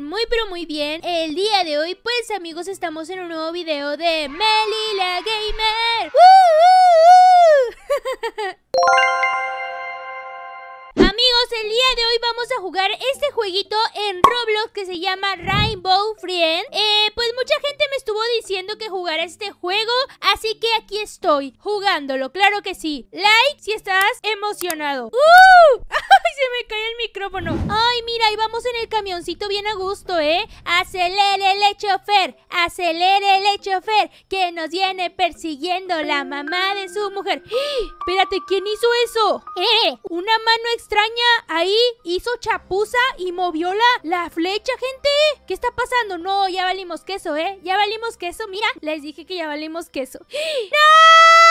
muy pero muy bien El día de hoy pues amigos estamos en un nuevo video de Meli la Gamer uh! Amigos, el día de hoy vamos a jugar este jueguito en Roblox que se llama Rainbow Friend eh, Pues mucha gente me estuvo diciendo que jugara este juego, así que aquí estoy jugándolo, claro que sí Like si estás emocionado ¡Uh! se me cae el micrófono. Ay, mira, y vamos en el camioncito bien a gusto, ¿eh? Acelere el chofer, el chofer, que nos viene persiguiendo la mamá de su mujer. ¡Eh! Espérate, ¿quién hizo eso? ¿Eh? Una mano extraña ahí hizo chapuza y movió la, la flecha, gente. ¿Qué está pasando? No, ya valimos queso, ¿eh? Ya valimos queso, mira, les dije que ya valimos queso. ¡No! ¡Ah!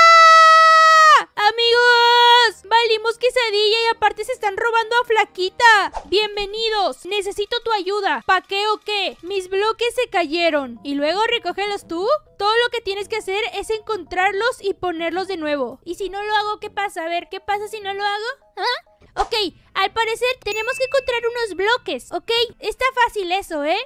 ¡Amigos! ¡Valimos quesadilla y aparte se están robando a Flaquita! ¡Bienvenidos! Necesito tu ayuda. ¿Pa qué o qué? Mis bloques se cayeron. ¿Y luego recógelos tú? Todo lo que tienes que hacer es encontrarlos y ponerlos de nuevo. ¿Y si no lo hago, qué pasa? A ver, ¿qué pasa si no lo hago? ¿Ah? Ok, al parecer tenemos que encontrar unos bloques, ¿ok? Está fácil eso, ¿eh?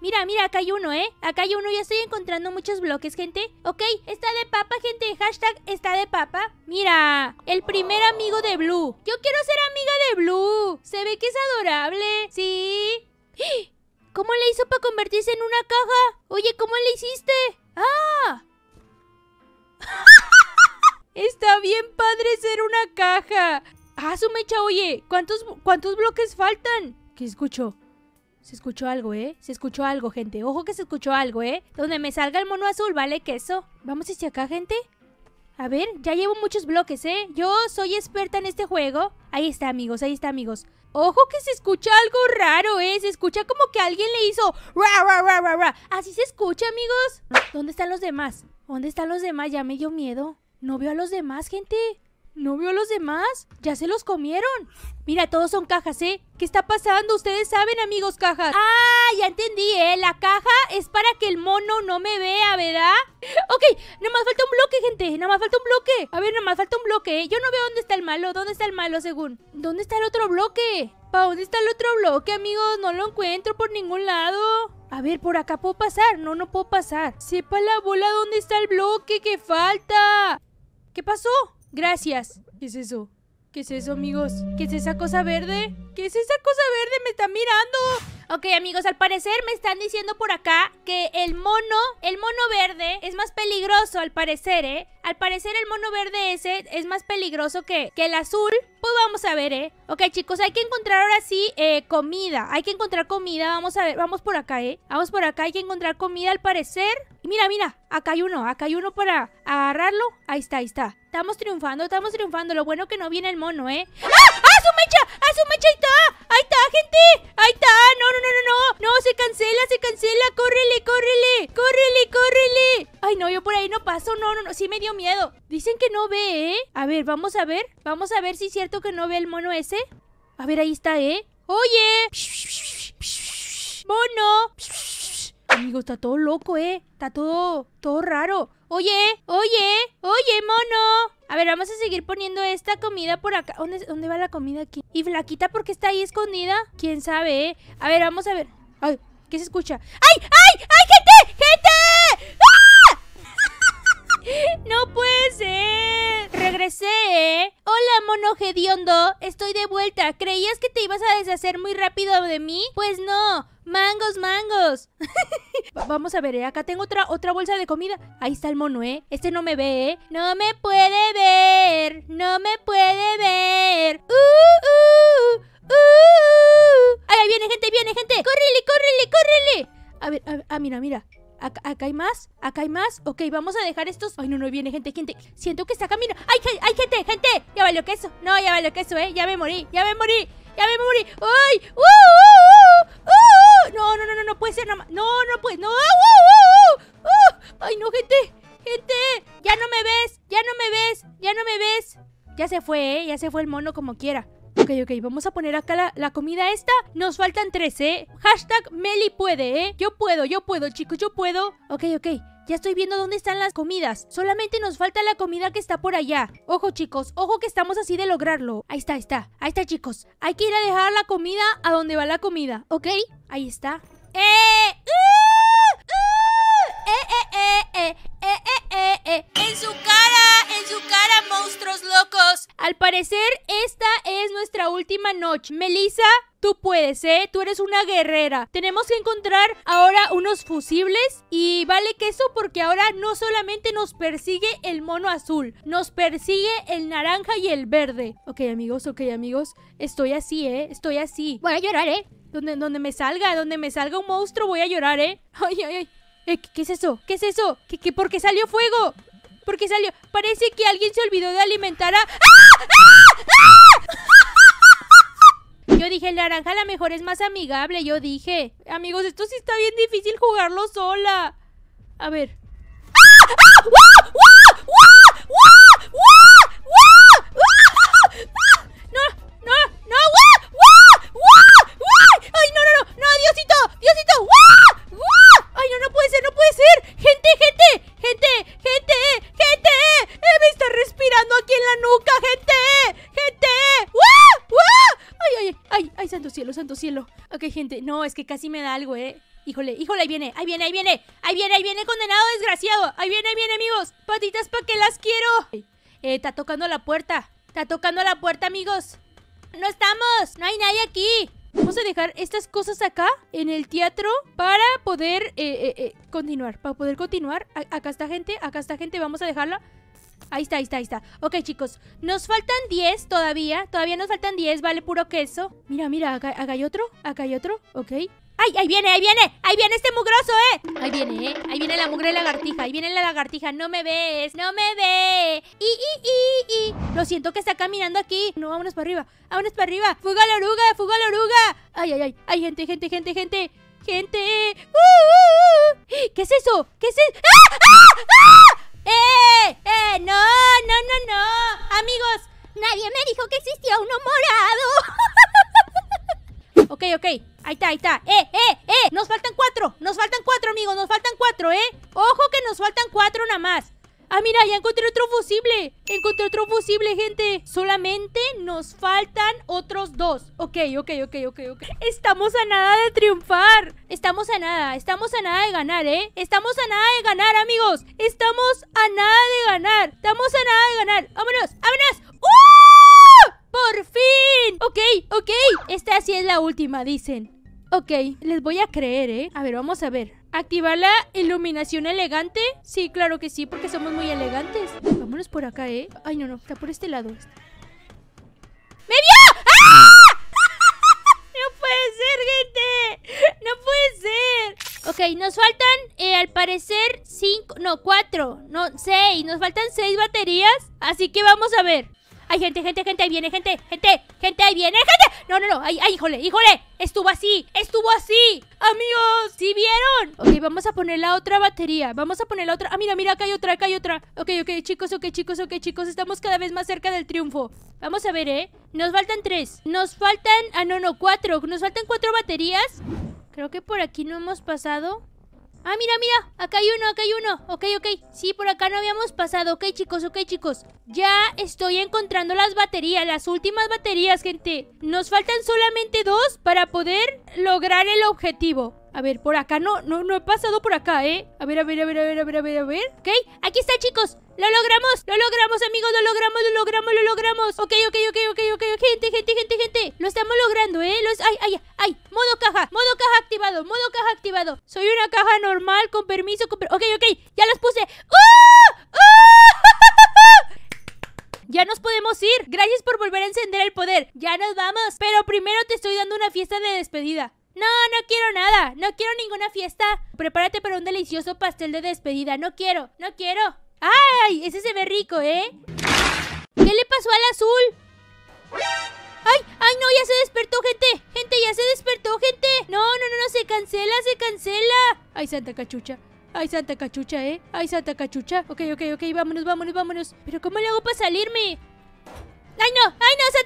Mira, mira, acá hay uno, ¿eh? Acá hay uno, ya estoy encontrando muchos bloques, gente. Ok, está de papa, gente. Hashtag está de papa. Mira, el primer amigo de Blue. Yo quiero ser amiga de Blue. Se ve que es adorable. Sí. ¿Cómo le hizo para convertirse en una caja? Oye, ¿cómo le hiciste? ¡Ah! Está bien padre ser una caja. Ah, su mecha, oye, ¿cuántos, cuántos bloques faltan? ¿Qué escucho? Se escuchó algo, ¿eh? Se escuchó algo, gente. Ojo que se escuchó algo, ¿eh? Donde me salga el mono azul, ¿vale? Queso. Vamos hacia acá, gente. A ver, ya llevo muchos bloques, ¿eh? Yo soy experta en este juego. Ahí está, amigos, ahí está, amigos. Ojo que se escucha algo raro, ¿eh? Se escucha como que alguien le hizo... Ra, ra, ra, ra, ra. Así se escucha, amigos. ¿Dónde están los demás? ¿Dónde están los demás? Ya me dio miedo. No veo a los demás, gente. ¿No vio a los demás? Ya se los comieron. Mira, todos son cajas, ¿eh? ¿Qué está pasando? Ustedes saben, amigos, cajas. Ah, ya entendí, ¿eh? La caja es para que el mono no me vea, ¿verdad? Ok, más falta un bloque, gente. más falta un bloque. A ver, más falta un bloque, ¿eh? Yo no veo dónde está el malo. ¿Dónde está el malo, según? ¿Dónde está el otro bloque? ¿Para dónde está el otro bloque, amigos? No lo encuentro por ningún lado. A ver, por acá puedo pasar. No, no puedo pasar. Sepa la bola dónde está el bloque que falta. ¿Qué pasó? Gracias. ¿Qué es eso? ¿Qué es eso, amigos? ¿Qué es esa cosa verde? ¿Qué es esa cosa verde? ¡Me está mirando! Ok, amigos, al parecer me están diciendo por acá que el mono, el mono verde es más peligroso al parecer, ¿eh? Al parecer el mono verde ese es más peligroso que, el azul. Pues vamos a ver, ¿eh? Ok, chicos, hay que encontrar ahora sí eh, comida. Hay que encontrar comida. Vamos a ver, vamos por acá, ¿eh? Vamos por acá, hay que encontrar comida al parecer. mira, mira, acá hay uno, acá hay uno para agarrarlo. Ahí está, ahí está. Estamos triunfando, estamos triunfando. Lo bueno que no viene el mono, ¿eh? ¡Ah! ¡Ah! su mecha! ¡A su mecha! ¡Ahí está! ¡Ahí está, gente! ¡Ahí está! ¡No, no, no, no, no! ¡No, se cancela, se cancela! ¡Córrele, córrele! ¡Córrele, córrele! Ay, no, yo por ahí no paso. No, no, no. Sí me dio miedo. Dicen que no ve, ¿eh? A ver, vamos a ver. Vamos a ver si es cierto que no ve el mono ese. A ver, ahí está, ¿eh? ¡Oye! ¡Mono! Amigo, está todo loco, ¿eh? Está todo, todo raro. Oye, oye, oye, mono. A ver, vamos a seguir poniendo esta comida por acá. ¿Dónde, va la comida aquí? ¿Y flaquita por qué está ahí escondida? ¿Quién sabe, eh? A ver, vamos a ver. Ay, ¿qué se escucha? ¡Ay, ay, ay, gente! ¡Gente! ¡Ah! ¡No puede ser! Regresé, ¿eh? Hola, mono hediondo. Estoy de vuelta. ¿Creías que te ibas a deshacer muy rápido de mí? Pues no. Mangos, mangos. Vamos a ver, ¿eh? acá tengo otra, otra bolsa de comida. Ahí está el mono, ¿eh? Este no me ve, ¿eh? No me puede ver. No me puede ver. ¡Uh, uh, uh! ¡Ay, uh. ahí viene gente, viene gente! ¡Córrele, córrele, córrele! A ver, a ah, mira, mira. Acá, hay más, acá hay más Ok, vamos a dejar estos Ay, no, no, viene gente, gente Siento que está camino ¡Ay, hay gente, gente! Ya valió queso No, ya valió queso, eh Ya me morí, ya me morí Ya me morí ¡Uy! ¡Uh, uh, uh! no, no, no, no, no puede ser nada más. No, no puede, no. ¡Ah! Ay, no, gente, gente. Ya no me ves, ya no me ves, ya no me ves. Ya se fue, ¿eh? Ya se fue el mono como quiera. Ok, ok, vamos a poner acá la, la, comida esta Nos faltan tres, ¿eh? Hashtag Meli puede, ¿eh? Yo puedo, yo puedo, chicos, yo puedo Ok, ok ya estoy viendo dónde están las comidas. Solamente nos falta la comida que está por allá. Ojo, chicos. Ojo que estamos así de lograrlo. Ahí está, ahí está. Ahí está, chicos. Hay que ir a dejar la comida a donde va la comida. ¿Ok? Ahí está. Al parecer, esta es nuestra última noche. Melissa, Tú puedes, ¿eh? Tú eres una guerrera. Tenemos que encontrar ahora unos fusibles y vale que eso porque ahora no solamente nos persigue el mono azul, nos persigue el naranja y el verde. Ok, amigos, ok, amigos. Estoy así, ¿eh? Estoy así. Voy a llorar, ¿eh? Donde, donde me salga, donde me salga un monstruo voy a llorar, ¿eh? Ay, ay, ay. Eh, ¿Qué es eso? ¿Qué es eso? ¿Qué, qué, por qué salió fuego? porque salió. Parece que alguien se olvidó de alimentar a. Yo dije, el naranja la mejor es más amigable. Yo dije, amigos, esto sí está bien difícil jugarlo sola. A ver. ¡Ah! no, es que casi me da algo, ¿eh? Híjole, híjole, ahí viene, ahí viene, ahí viene, ahí viene, ahí viene, condenado desgraciado. Ahí viene, ahí viene, amigos. Patitas para que las quiero. Eh, está tocando la puerta. Está tocando la puerta, amigos. No estamos, no hay nadie aquí. Vamos a dejar estas cosas acá en el teatro para poder eh, eh, eh, continuar, para poder continuar. acá está gente, acá está gente, vamos a dejarla. Ahí está, ahí está, ahí está. Ok, chicos. Nos faltan 10 todavía. Todavía nos faltan 10, vale puro queso. Mira, mira, acá, hay otro. Acá hay otro. Ok. ¡Ay, ahí viene, ahí viene! ¡Ahí viene este mugroso, eh! Ahí viene, eh. Ahí viene la mugre lagartija. Ahí viene la lagartija. No me ves, no me ve. ¡Y, y, y, y! Lo siento que está caminando aquí. No, vámonos para arriba. Vámonos para arriba. ¡Fuga la oruga, fuga la oruga! ¡Ay, ay, ay! ¡Ay, gente, gente, gente, gente! ¡Gente! ¡Uh, uh, ¡Uh, qué es eso? ¿Qué es eso? ¡Ah! ¡Ah! ah! ¡Eh! ¡Eh! ¡No! ¡No, no, no! Amigos, nadie me dijo que existía uno morado. ok, ok. Ahí está, ahí está. ¡Eh, eh, eh! Nos faltan cuatro. Nos faltan cuatro, amigos. Nos faltan cuatro, ¿eh? Ojo que nos faltan cuatro nada más. ¡Ah, mira! ¡Ya encontré otro fusible! ¡Encontré otro fusible, gente! Solamente nos faltan otros dos. Ok, ok, ok, ok, ok. Estamos a nada de triunfar. Estamos a nada. Estamos a nada de ganar, ¿eh? Estamos a nada de ganar, amigos. Estamos a nada de ganar. Estamos a nada de ganar. ¡Vámonos! ¡Vámonos! ¡Uh! ¡Por fin! Ok, ok. Esta sí es la última, dicen. Ok, les voy a creer, ¿eh? A ver, vamos a ver. ¿Activar la iluminación elegante? Sí, claro que sí, porque somos muy elegantes. Vámonos por acá, ¿eh? Ay, no, no, está por este lado. Este. ¡Me vio! ¡Ah! ¡No puede ser, gente! ¡No puede ser! Ok, nos faltan, eh, al parecer, cinco... No, cuatro. No, seis. Nos faltan seis baterías. Así que vamos a ver. ¡Ay, gente, gente, gente! ¡Ahí viene, gente! ¡Gente! ¡Gente! ¡Ahí viene, gente! ¡No, no, no! ¡Ay, ay, híjole, híjole! ¡Estuvo así! ¡Estuvo así! ¡Amigos! ¿Sí vieron? Ok, vamos a poner la otra batería Vamos a poner la otra Ah, mira, mira, acá hay otra, acá hay otra Ok, ok, chicos, ok, chicos, ok, chicos Estamos cada vez más cerca del triunfo Vamos a ver, ¿eh? Nos faltan tres Nos faltan... Ah, no, no, cuatro Nos faltan cuatro baterías Creo que por aquí no hemos pasado Ah, mira, mira, acá hay uno, acá hay uno. Ok, ok. Sí, por acá no habíamos pasado. Ok, chicos, ok, chicos. Ya estoy encontrando las baterías, las últimas baterías, gente. Nos faltan solamente dos para poder lograr el objetivo. A ver, por acá no, no, no he pasado por acá, ¿eh? A ver, a ver, a ver, a ver, a ver, a ver, a ver. Ok, aquí está, chicos. Lo logramos, lo logramos, amigos, lo logramos, lo logramos, lo logramos. Ok, ok, ok, ok, ok, gente, gente, gente, gente. Lo estamos logrando, ¿eh? Ay, ay, ay. Modo caja, modo caja, Modo caja activado. Soy una caja normal con permiso. ok, ok. Ya las puse. ¡Uh! Ya nos podemos ir. Gracias por volver a encender el poder. Ya nos vamos. Pero primero te estoy dando una fiesta de despedida. No, no quiero nada. No quiero ninguna fiesta. Prepárate para un delicioso pastel de despedida. No quiero. No quiero. ¡Ay! Ese se ve rico, ¿eh? ¿Qué le pasó al azul? ¡Ay! ¡Ay, no! ¡Ya se despertó, gente! ¡Gente, ya se despertó, gente! ¡No, no, no, no! ¡Se cancela, se cancela! ¡Ay, Santa Cachucha! ¡Ay, Santa Cachucha, eh! ¡Ay, Santa Cachucha! Ok, ok, ok, vámonos, vámonos, vámonos. ¿Pero cómo le hago para salirme? ¡Ay, no! ¡Ay, no!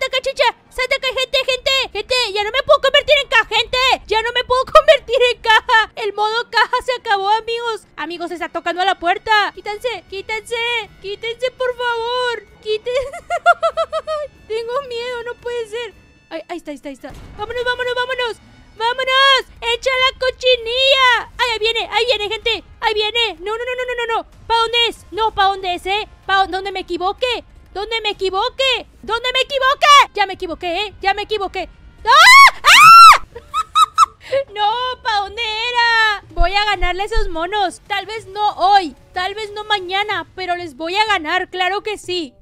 ¿Dónde me equivoque. ¿Dónde me equivoque. ¿Dónde me equivoque. Ya me equivoqué, ¿eh? Ya me equivoqué. ¡Ah! ¡Ah! no, ¿pa' dónde era? Voy a ganarle a esos monos. Tal vez no hoy. Tal vez no mañana. Pero les voy a ganar. Claro que sí.